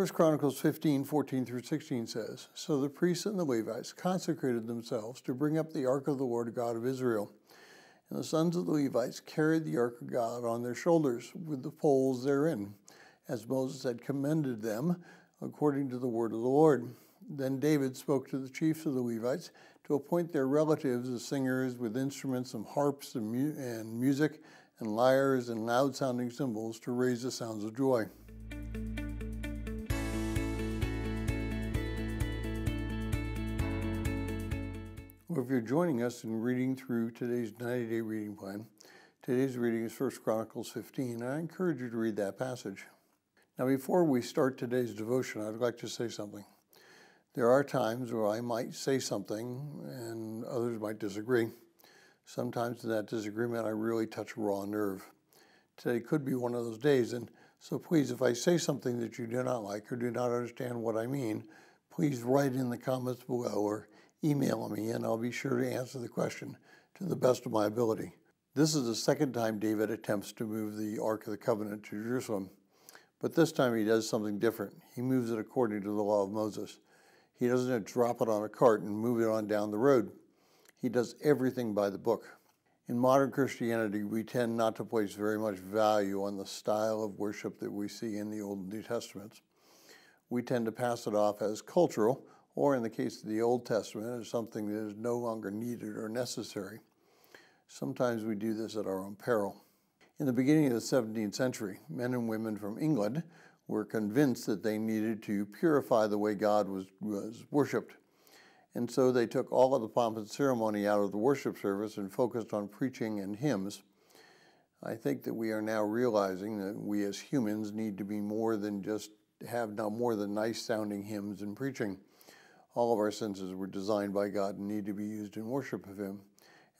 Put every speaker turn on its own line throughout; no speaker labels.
1 Chronicles 15, 14 through 16 says, So the priests and the Levites consecrated themselves to bring up the ark of the Lord God of Israel. And the sons of the Levites carried the ark of God on their shoulders with the poles therein, as Moses had commended them, according to the word of the Lord. Then David spoke to the chiefs of the Levites to appoint their relatives as singers with instruments and harps and, mu- and music and lyres and loud sounding cymbals to raise the sounds of joy. Well, if you're joining us in reading through today's 90 day reading plan, today's reading is 1 Chronicles 15. I encourage you to read that passage. Now, before we start today's devotion, I'd like to say something. There are times where I might say something and others might disagree. Sometimes in that disagreement, I really touch a raw nerve. Today could be one of those days, and so please, if I say something that you do not like or do not understand what I mean, please write in the comments below or email me and I'll be sure to answer the question to the best of my ability. This is the second time David attempts to move the Ark of the Covenant to Jerusalem, but this time he does something different. He moves it according to the law of Moses. He doesn't drop it on a cart and move it on down the road. He does everything by the book. In modern Christianity, we tend not to place very much value on the style of worship that we see in the Old and New Testaments. We tend to pass it off as cultural or in the case of the Old Testament, as something that is no longer needed or necessary. Sometimes we do this at our own peril. In the beginning of the 17th century, men and women from England were convinced that they needed to purify the way God was, was worshiped. And so they took all of the pomp and ceremony out of the worship service and focused on preaching and hymns. I think that we are now realizing that we as humans need to be more than just have not more than nice sounding hymns and preaching. All of our senses were designed by God and need to be used in worship of Him,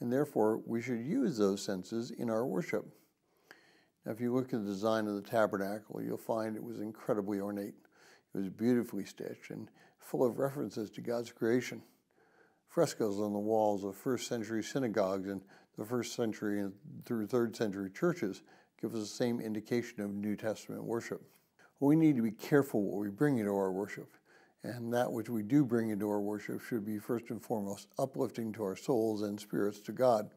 and therefore we should use those senses in our worship. Now, if you look at the design of the tabernacle, you'll find it was incredibly ornate. It was beautifully stitched and full of references to God's creation. Frescoes on the walls of first century synagogues and the first century and through third century churches give us the same indication of New Testament worship. We need to be careful what we bring into our worship. And that which we do bring into our worship should be first and foremost uplifting to our souls and spirits to God.